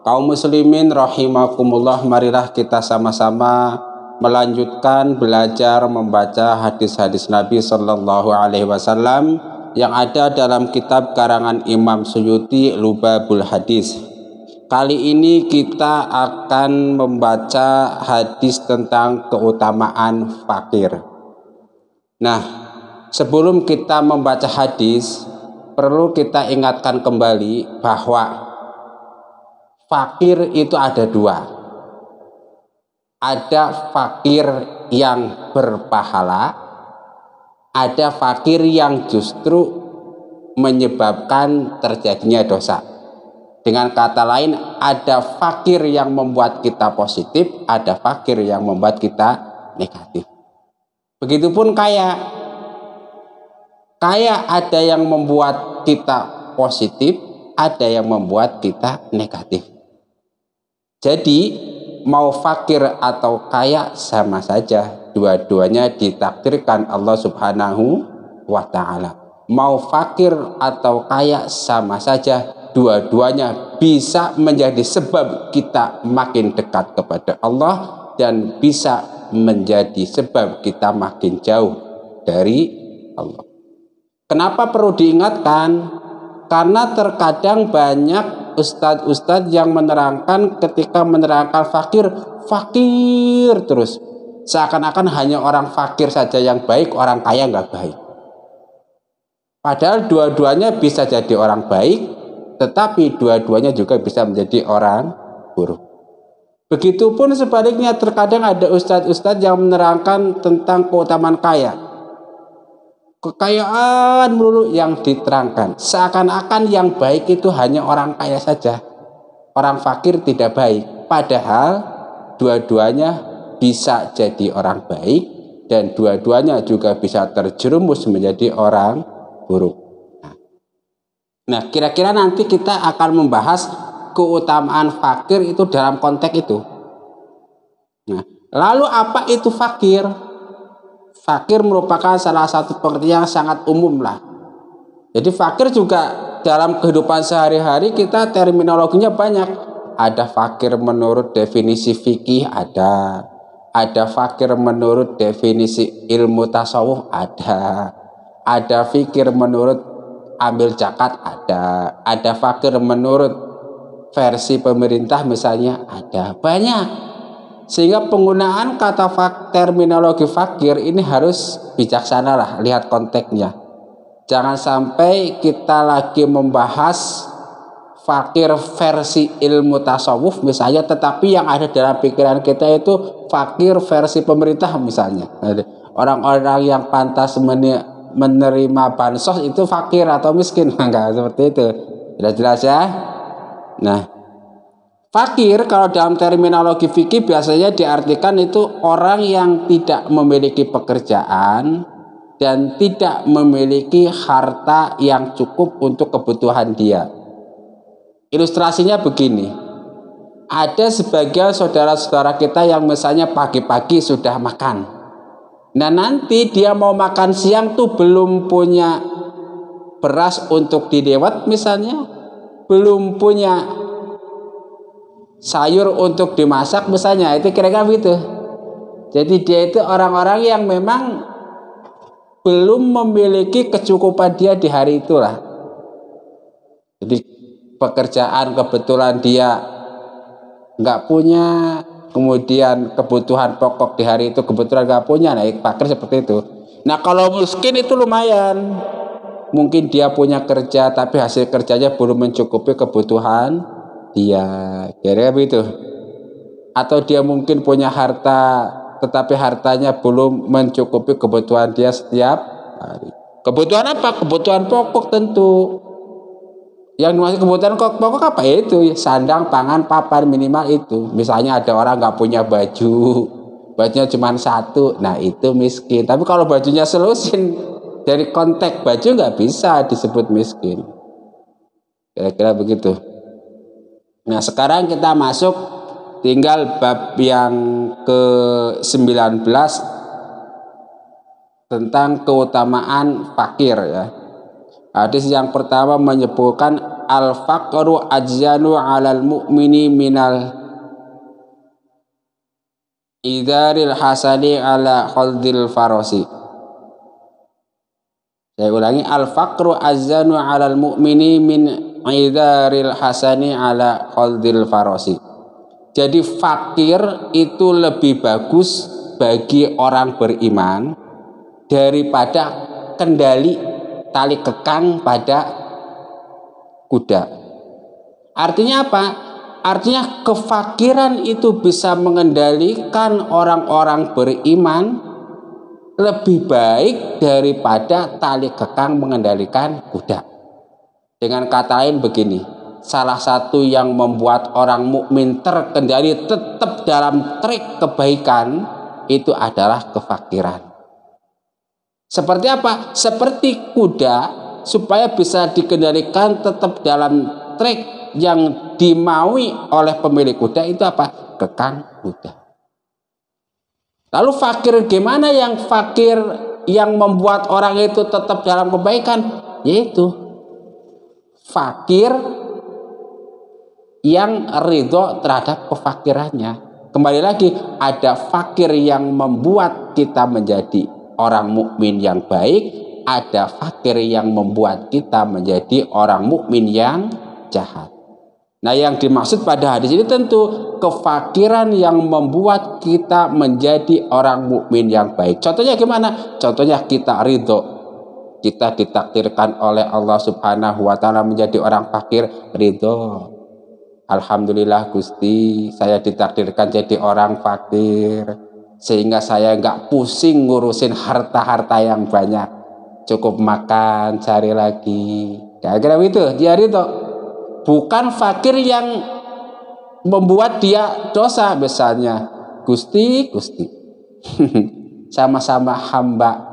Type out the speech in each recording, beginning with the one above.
Kaum muslimin rahimakumullah, marilah kita sama-sama melanjutkan belajar membaca hadis-hadis Nabi Shallallahu alaihi wasallam yang ada dalam kitab karangan Imam Suyuti Lubabul Hadis. Kali ini kita akan membaca hadis tentang keutamaan fakir. Nah, sebelum kita membaca hadis, perlu kita ingatkan kembali bahwa fakir itu ada dua. Ada fakir yang berpahala, ada fakir yang justru menyebabkan terjadinya dosa. Dengan kata lain, ada fakir yang membuat kita positif, ada fakir yang membuat kita negatif. Begitupun kaya. Kaya ada yang membuat kita positif, ada yang membuat kita negatif. Jadi mau fakir atau kaya sama saja, dua-duanya ditakdirkan Allah Subhanahu wa taala. Mau fakir atau kaya sama saja, dua-duanya bisa menjadi sebab kita makin dekat kepada Allah dan bisa menjadi sebab kita makin jauh dari Allah. Kenapa perlu diingatkan? Karena terkadang banyak ustadz-ustadz yang menerangkan ketika menerangkan fakir, fakir terus. Seakan-akan hanya orang fakir saja yang baik, orang kaya nggak baik. Padahal dua-duanya bisa jadi orang baik, tetapi dua-duanya juga bisa menjadi orang buruk. Begitupun sebaliknya terkadang ada ustadz-ustadz yang menerangkan tentang keutamaan kaya kekayaan melulu yang diterangkan. Seakan-akan yang baik itu hanya orang kaya saja. Orang fakir tidak baik. Padahal dua-duanya bisa jadi orang baik dan dua-duanya juga bisa terjerumus menjadi orang buruk. Nah, kira-kira nanti kita akan membahas keutamaan fakir itu dalam konteks itu. Nah, lalu apa itu fakir? fakir merupakan salah satu pengertian yang sangat umum lah. Jadi fakir juga dalam kehidupan sehari-hari kita terminologinya banyak. Ada fakir menurut definisi fikih ada. Ada fakir menurut definisi ilmu tasawuf ada. Ada fikir menurut ambil jakat, ada. Ada fakir menurut versi pemerintah misalnya ada. Banyak sehingga penggunaan kata fak, terminologi fakir ini harus bijaksana lah lihat konteksnya jangan sampai kita lagi membahas fakir versi ilmu tasawuf misalnya tetapi yang ada dalam pikiran kita itu fakir versi pemerintah misalnya orang-orang yang pantas menerima bansos itu fakir atau miskin enggak seperti itu jelas jelas ya nah Fakir kalau dalam terminologi fikih biasanya diartikan itu orang yang tidak memiliki pekerjaan dan tidak memiliki harta yang cukup untuk kebutuhan dia. Ilustrasinya begini. Ada sebagian saudara-saudara kita yang misalnya pagi-pagi sudah makan. Nah nanti dia mau makan siang tuh belum punya beras untuk dilewat misalnya. Belum punya sayur untuk dimasak misalnya itu kira-kira begitu jadi dia itu orang-orang yang memang belum memiliki kecukupan dia di hari itulah jadi pekerjaan kebetulan dia nggak punya kemudian kebutuhan pokok di hari itu kebetulan nggak punya naik fakir seperti itu nah kalau miskin itu lumayan mungkin dia punya kerja tapi hasil kerjanya belum mencukupi kebutuhan dia kira-kira begitu atau dia mungkin punya harta tetapi hartanya belum mencukupi kebutuhan dia setiap hari kebutuhan apa kebutuhan pokok tentu yang dimaksud kebutuhan pokok pokok apa ya itu ya, sandang pangan papan minimal itu misalnya ada orang nggak punya baju bajunya cuma satu nah itu miskin tapi kalau bajunya selusin dari konteks baju nggak bisa disebut miskin kira-kira begitu Nah, sekarang kita masuk tinggal bab yang ke-19 tentang keutamaan fakir ya. Hadis yang pertama menyebutkan al faqru ajyanu 'alal mu'mini minal idaril hasani ala khaldil farosi. Saya ulangi al faqru ajyanu 'alal mu'mini min idharil hasani ala khaldil farosi. Jadi fakir itu lebih bagus bagi orang beriman daripada kendali tali kekang pada kuda. Artinya apa? Artinya kefakiran itu bisa mengendalikan orang-orang beriman lebih baik daripada tali kekang mengendalikan kuda. Dengan kata lain begini, salah satu yang membuat orang mukmin terkendali tetap dalam trik kebaikan itu adalah kefakiran. Seperti apa? Seperti kuda supaya bisa dikendalikan tetap dalam trik yang dimaui oleh pemilik kuda itu apa? Kekang kuda. Lalu fakir gimana yang fakir yang membuat orang itu tetap dalam kebaikan? Yaitu fakir yang ridho terhadap kefakirannya. Kembali lagi, ada fakir yang membuat kita menjadi orang mukmin yang baik, ada fakir yang membuat kita menjadi orang mukmin yang jahat. Nah, yang dimaksud pada hadis ini tentu kefakiran yang membuat kita menjadi orang mukmin yang baik. Contohnya gimana? Contohnya kita ridho kita ditakdirkan oleh Allah Subhanahu wa taala menjadi orang fakir ridho. Alhamdulillah Gusti, saya ditakdirkan jadi orang fakir sehingga saya enggak pusing ngurusin harta-harta yang banyak. Cukup makan, cari lagi. Kira-kira itu, dia ridho. Bukan fakir yang membuat dia dosa misalnya. Gusti, Gusti. Sama-sama hamba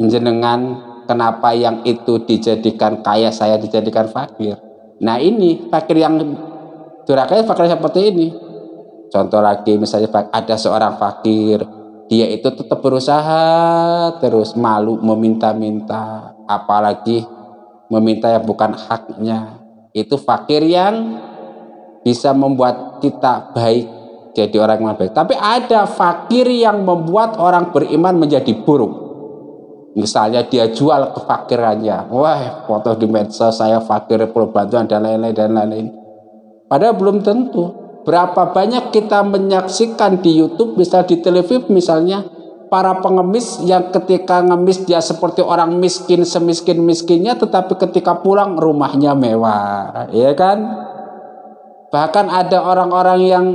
jenengan kenapa yang itu dijadikan kaya saya dijadikan fakir nah ini fakir yang durakanya fakir seperti ini contoh lagi misalnya ada seorang fakir dia itu tetap berusaha terus malu meminta-minta apalagi meminta yang bukan haknya itu fakir yang bisa membuat kita baik jadi orang yang baik tapi ada fakir yang membuat orang beriman menjadi buruk misalnya dia jual kefakirannya wah foto di medsos saya fakir perlu bantuan dan lain-lain dan lain-lain padahal belum tentu berapa banyak kita menyaksikan di YouTube misal di televisi misalnya para pengemis yang ketika ngemis dia seperti orang miskin semiskin miskinnya tetapi ketika pulang rumahnya mewah ya kan bahkan ada orang-orang yang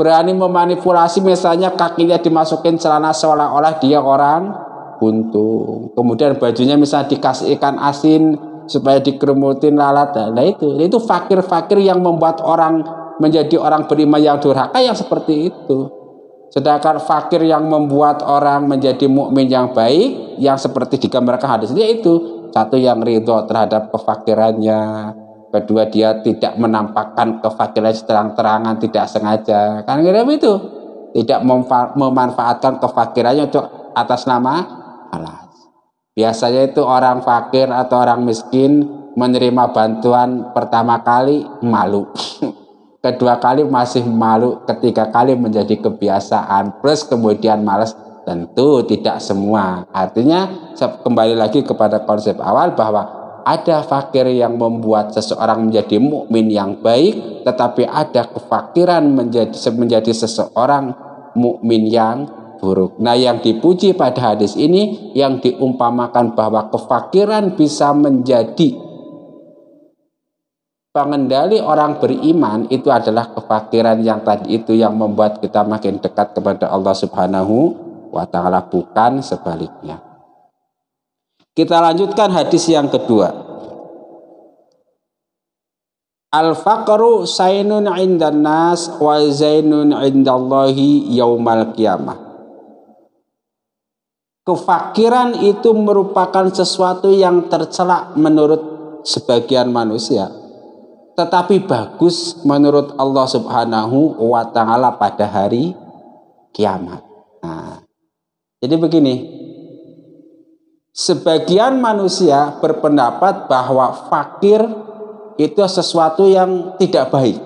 berani memanipulasi misalnya kakinya dimasukin celana seolah-olah dia orang buntung. Kemudian bajunya misalnya dikasih ikan asin supaya dikerumutin lalat. Nah, nah itu, nah, itu fakir-fakir yang membuat orang menjadi orang beriman yang durhaka yang seperti itu. Sedangkan fakir yang membuat orang menjadi mukmin yang baik, yang seperti digambarkan hadis ini itu satu yang ridho terhadap kefakirannya, kedua dia tidak menampakkan kefakiran terang-terangan tidak sengaja, kan kira itu tidak memanfaatkan kefakirannya untuk atas nama alas. Biasanya itu orang fakir atau orang miskin menerima bantuan pertama kali malu. Kedua kali masih malu, ketiga kali menjadi kebiasaan, plus kemudian malas tentu tidak semua. Artinya kembali lagi kepada konsep awal bahwa ada fakir yang membuat seseorang menjadi mukmin yang baik, tetapi ada kefakiran menjadi menjadi seseorang mukmin yang buruk. Nah, yang dipuji pada hadis ini yang diumpamakan bahwa kefakiran bisa menjadi pengendali orang beriman itu adalah kefakiran yang tadi itu yang membuat kita makin dekat kepada Allah Subhanahu wa taala bukan sebaliknya. Kita lanjutkan hadis yang kedua. Al faqru sainun indan wa zainun indallahi yaumal qiyamah kefakiran itu merupakan sesuatu yang tercelak menurut sebagian manusia tetapi bagus menurut Allah Subhanahu wa taala pada hari kiamat. Nah, jadi begini. Sebagian manusia berpendapat bahwa fakir itu sesuatu yang tidak baik.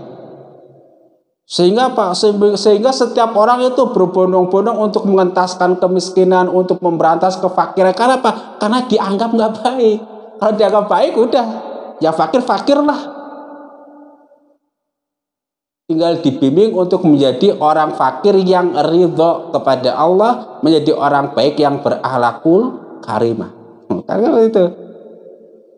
Sehingga Pak, sehingga setiap orang itu berbondong-bondong untuk mengentaskan kemiskinan, untuk memberantas kefakiran. Karena apa? Karena dianggap nggak baik. Kalau dianggap baik, udah ya fakir-fakir lah. Tinggal dibimbing untuk menjadi orang fakir yang ridho kepada Allah, menjadi orang baik yang berahlakul karimah. Hmm, Karena itu.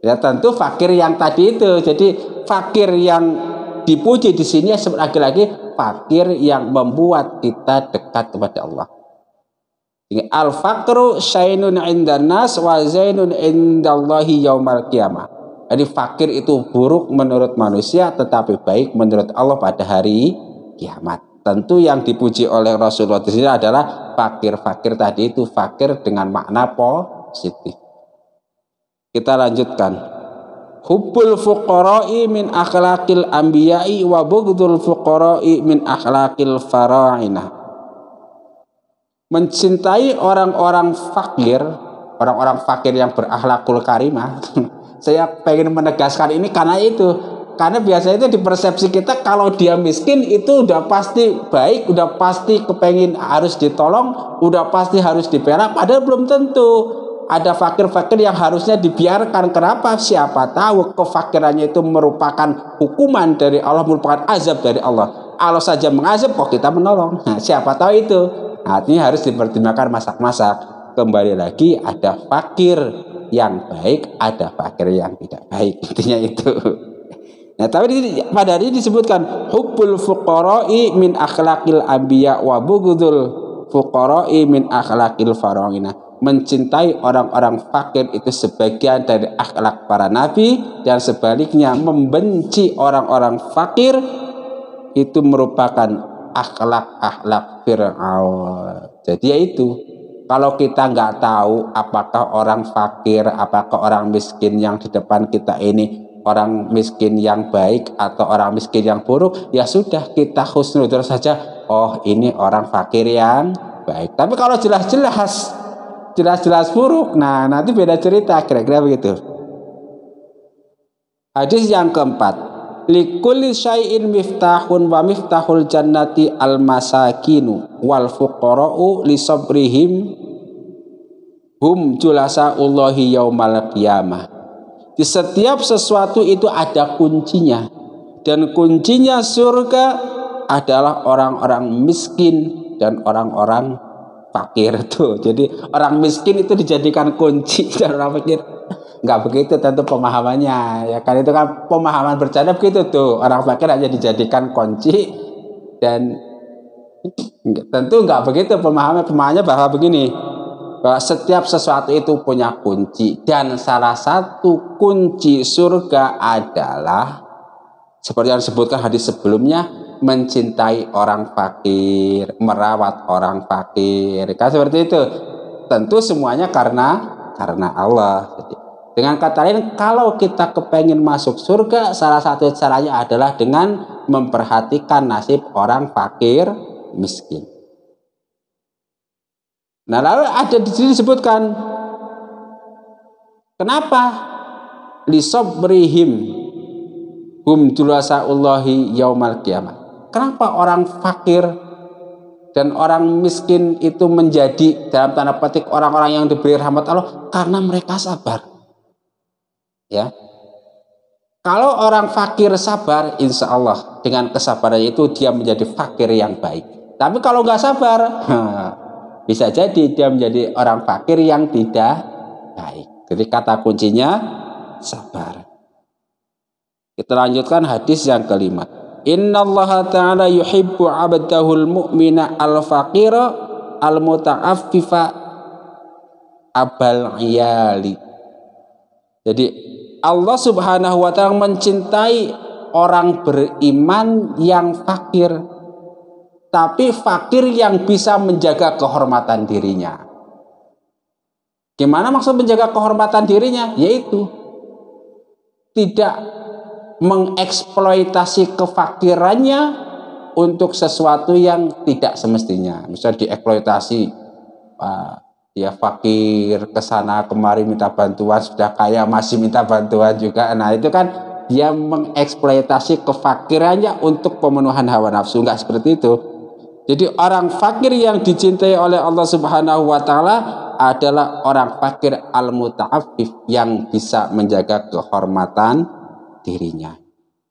Ya tentu fakir yang tadi itu. Jadi fakir yang dipuji di sini lagi-lagi fakir yang membuat kita dekat kepada Allah. Al fakru syainun indanas wa zainun indallahi yaumal qiyamah. Jadi fakir itu buruk menurut manusia tetapi baik menurut Allah pada hari kiamat. Tentu yang dipuji oleh Rasulullah di sini adalah fakir-fakir tadi itu fakir dengan makna positif. Kita lanjutkan hubbul fuqara'i min akhlaqil anbiya'i wa bughdul fuqara'i min akhlaqil fara'inah mencintai orang-orang fakir orang-orang fakir yang berakhlakul karimah saya pengen menegaskan ini karena itu karena biasanya itu di persepsi kita kalau dia miskin itu udah pasti baik, udah pasti kepengin harus ditolong, udah pasti harus diperak. padahal belum tentu ada fakir-fakir yang harusnya dibiarkan. Kenapa? Siapa tahu kefakirannya itu merupakan hukuman dari Allah, merupakan azab dari Allah. Allah saja mengazab kok kita menolong. Nah, siapa tahu itu. Artinya harus dipertimbangkan masak-masak. Kembali lagi ada fakir yang baik, ada fakir yang tidak baik. Intinya itu. Nah, tapi pada hari ini disebutkan hubul fuqara'i min akhlakil anbiya wa bughdul fuqara'i min akhlakil farongina mencintai orang-orang fakir itu sebagian dari akhlak para nabi dan sebaliknya membenci orang-orang fakir itu merupakan akhlak-akhlak Fir'aun. Jadi ya itu kalau kita nggak tahu apakah orang fakir, apakah orang miskin yang di depan kita ini orang miskin yang baik atau orang miskin yang buruk, ya sudah kita khusnudur saja. Oh ini orang fakir yang baik. Tapi kalau jelas-jelas jelas-jelas buruk nah nanti beda cerita kira-kira begitu hadis yang keempat likulli syai'in miftahun wa miftahul jannati al masakinu wal fuqara'u li sabrihim hum julasaullahi yaumal qiyamah di setiap sesuatu itu ada kuncinya dan kuncinya surga adalah orang-orang miskin dan orang-orang Pakir itu. Jadi orang miskin itu dijadikan kunci dan orang fakir nggak begitu tentu pemahamannya ya kan itu kan pemahaman bercanda begitu tuh orang fakir aja dijadikan kunci dan tentu nggak begitu pemahaman pemahamannya bahwa begini bahwa setiap sesuatu itu punya kunci dan salah satu kunci surga adalah seperti yang disebutkan hadis sebelumnya mencintai orang fakir, merawat orang fakir. Kan seperti itu. Tentu semuanya karena karena Allah. Dengan kata lain, kalau kita kepengen masuk surga, salah satu caranya adalah dengan memperhatikan nasib orang fakir miskin. Nah, lalu ada di sini disebutkan kenapa lisobrihim hum julasallahi yaumal kiamat. Kenapa orang fakir dan orang miskin itu menjadi dalam tanda petik orang-orang yang diberi rahmat Allah karena mereka sabar. Ya. Kalau orang fakir sabar, insya Allah dengan kesabaran itu dia menjadi fakir yang baik. Tapi kalau nggak sabar, bisa jadi dia menjadi orang fakir yang tidak baik. Jadi kata kuncinya sabar. Kita lanjutkan hadis yang kelima. Inna Allah Ta'ala yuhibbu al mu'mina al-faqira al-muta'affifa abal iyali. Jadi Allah Subhanahu wa taala mencintai orang beriman yang fakir tapi fakir yang bisa menjaga kehormatan dirinya. Gimana maksud menjaga kehormatan dirinya? Yaitu tidak mengeksploitasi kefakirannya untuk sesuatu yang tidak semestinya. Misal dieksploitasi, uh, dia fakir ke sana kemari minta bantuan, sudah kaya masih minta bantuan juga. Nah itu kan dia mengeksploitasi kefakirannya untuk pemenuhan hawa nafsu. Enggak seperti itu. Jadi orang fakir yang dicintai oleh Allah Subhanahu wa taala adalah orang fakir al-muta'affif yang bisa menjaga kehormatan dirinya.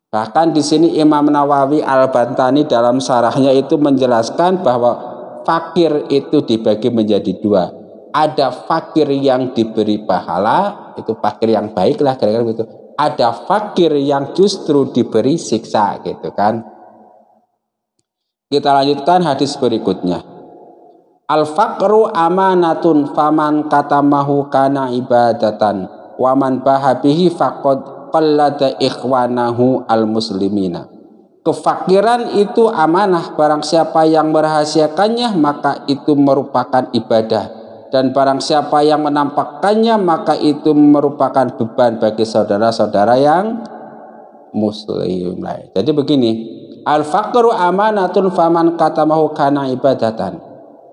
Bahkan di sini Imam Nawawi Al-Bantani dalam sarahnya itu menjelaskan bahwa fakir itu dibagi menjadi dua. Ada fakir yang diberi pahala, itu fakir yang baik lah kira-kira gitu. Ada fakir yang justru diberi siksa gitu kan. Kita lanjutkan hadis berikutnya. Al faqru amanatun faman katamahu kana ibadatan waman bahabihi faqad qallata ikhwanahu al-muslimina. Kefakiran itu amanah, barang siapa yang merahasiakannya maka itu merupakan ibadah dan barang siapa yang menampakkannya maka itu merupakan beban bagi saudara-saudara yang muslim Jadi begini, al faqru amanatun faman katamahu kana ibadatan.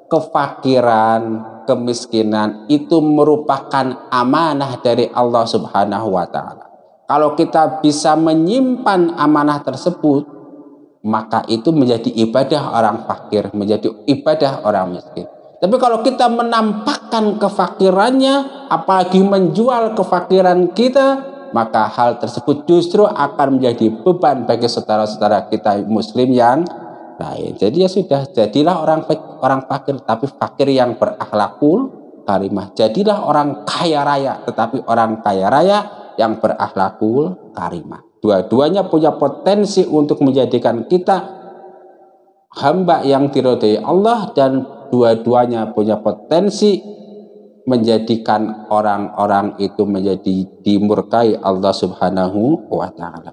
Kefakiran, kemiskinan itu merupakan amanah dari Allah Subhanahu wa taala kalau kita bisa menyimpan amanah tersebut, maka itu menjadi ibadah orang fakir, menjadi ibadah orang miskin. Tapi kalau kita menampakkan kefakirannya, apalagi menjual kefakiran kita, maka hal tersebut justru akan menjadi beban bagi saudara-saudara kita muslim yang lain. Jadi ya sudah, jadilah orang orang fakir, tapi fakir yang berakhlakul karimah. Jadilah orang kaya raya, tetapi orang kaya raya yang berakhlakul karimah. Dua-duanya punya potensi untuk menjadikan kita hamba yang dirodai Allah dan dua-duanya punya potensi menjadikan orang-orang itu menjadi dimurkai Allah Subhanahu wa taala.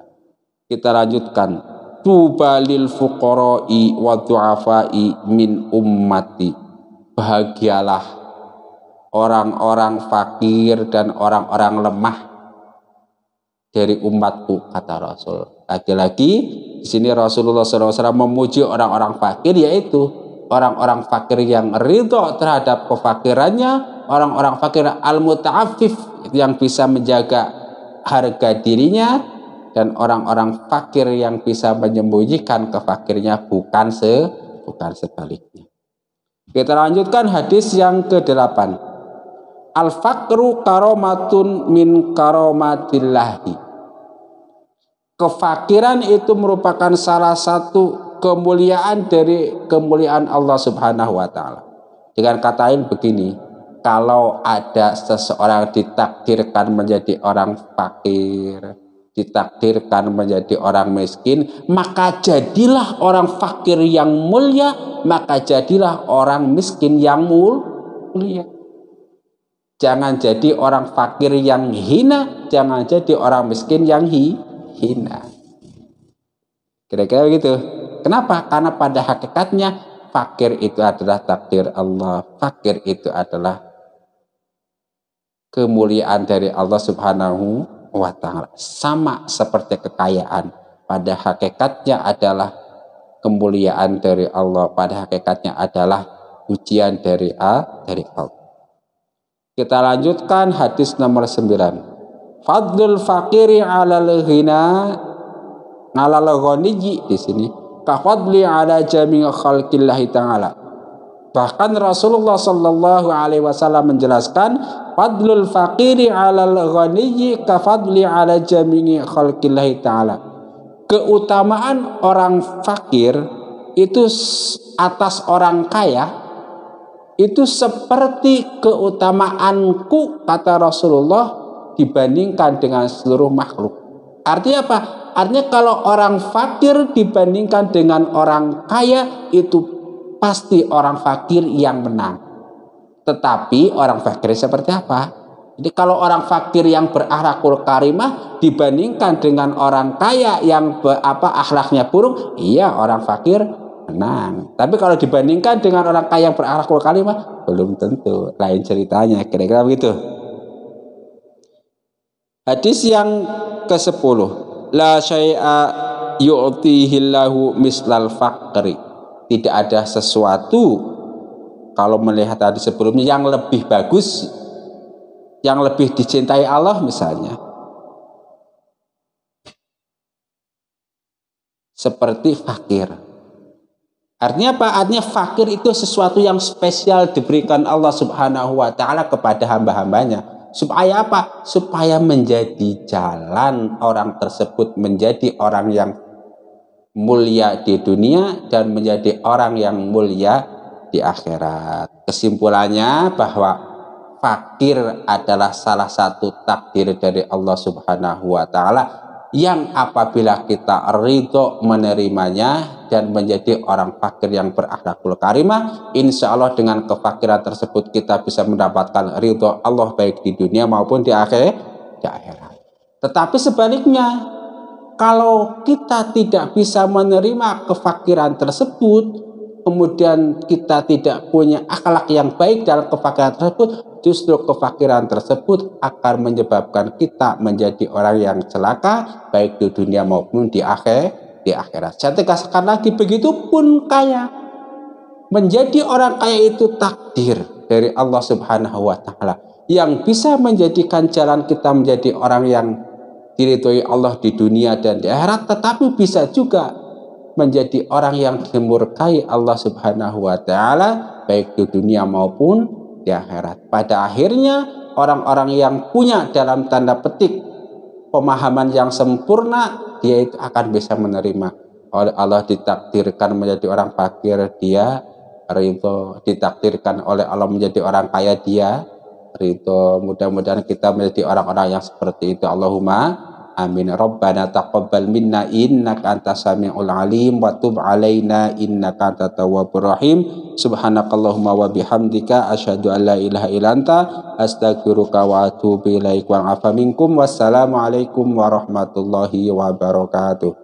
Kita lanjutkan tubalil fuqara'i wa du'afa'i min ummati bahagialah orang-orang fakir dan orang-orang lemah dari umatku kata Rasul. Lagi-lagi di sini Rasulullah SAW memuji orang-orang fakir yaitu orang-orang fakir yang ridho terhadap kefakirannya, orang-orang fakir al-muta'afif yang bisa menjaga harga dirinya dan orang-orang fakir yang bisa menyembunyikan kefakirnya bukan se bukan sebaliknya. Kita lanjutkan hadis yang ke-8. Al-faqru karomatun min karomatillahi. Kefakiran itu merupakan salah satu kemuliaan dari kemuliaan Allah Subhanahu wa taala. Dengan kata lain begini, kalau ada seseorang ditakdirkan menjadi orang fakir, ditakdirkan menjadi orang miskin, maka jadilah orang fakir yang mulia, maka jadilah orang miskin yang mulia. Jangan jadi orang fakir yang hina, jangan jadi orang miskin yang hi hina. Kira-kira begitu. Kenapa? Karena pada hakikatnya fakir itu adalah takdir Allah. Fakir itu adalah kemuliaan dari Allah Subhanahu wa taala. Sama seperti kekayaan pada hakikatnya adalah kemuliaan dari Allah, pada hakikatnya adalah ujian dari A dari Allah. Kita lanjutkan hadis nomor 9. Fadlul fakiri ala ghina ala ghaniji di sini. Kafadli ala jamil khalqillahi ta'ala. Bahkan Rasulullah Shallallahu Alaihi Wasallam menjelaskan fadlul fakiri alal lehoniji kafadli ala jamil khalqillahi ta'ala. Keutamaan orang fakir itu atas orang kaya itu seperti keutamaanku kata Rasulullah dibandingkan dengan seluruh makhluk. Artinya apa? Artinya kalau orang fakir dibandingkan dengan orang kaya itu pasti orang fakir yang menang. Tetapi orang fakir seperti apa? Jadi kalau orang fakir yang berakhlakul karimah dibandingkan dengan orang kaya yang apa akhlaknya buruk, iya orang fakir menang. Tapi kalau dibandingkan dengan orang kaya yang berakhlakul karimah belum tentu. Lain ceritanya kira-kira begitu. Hadis yang ke-10. La syai'a yu'tihillahu mislal faqri. Tidak ada sesuatu kalau melihat tadi sebelumnya yang lebih bagus, yang lebih dicintai Allah misalnya. Seperti fakir. Artinya apa? Artinya fakir itu sesuatu yang spesial diberikan Allah Subhanahu wa taala kepada hamba-hambanya Supaya apa? Supaya menjadi jalan orang tersebut menjadi orang yang mulia di dunia dan menjadi orang yang mulia di akhirat. Kesimpulannya bahwa fakir adalah salah satu takdir dari Allah Subhanahu wa taala yang apabila kita ridho menerimanya dan menjadi orang fakir yang berakhlakul karimah, insya Allah dengan kefakiran tersebut kita bisa mendapatkan ridho Allah baik di dunia maupun di akhir di akhirat. Tetapi sebaliknya, kalau kita tidak bisa menerima kefakiran tersebut, kemudian kita tidak punya akhlak yang baik dalam kefakiran tersebut, justru kefakiran tersebut akan menyebabkan kita menjadi orang yang celaka, baik di dunia maupun di akhir di akhirat. Saya tegaskan lagi, begitu pun kaya. Menjadi orang kaya itu takdir dari Allah Subhanahu wa Ta'ala yang bisa menjadikan jalan kita menjadi orang yang diridhoi Allah di dunia dan di akhirat, tetapi bisa juga menjadi orang yang dimurkai Allah Subhanahu wa taala baik di dunia maupun di akhirat. Pada akhirnya orang-orang yang punya dalam tanda petik pemahaman yang sempurna dia itu akan bisa menerima. Oleh Allah ditakdirkan menjadi orang fakir dia rito ditakdirkan oleh Allah menjadi orang kaya dia rito Mudah-mudahan kita menjadi orang-orang yang seperti itu. Allahumma Amin. Rabbana taqabbal minna innaka antas samiul alim wa tub alaina innaka antat tawwabur rahim. Subhanakallahumma wa bihamdika asyhadu an la ilaha illa anta astaghfiruka wa atubu ilaik wa afa minkum. Wassalamualaikum warahmatullahi wabarakatuh.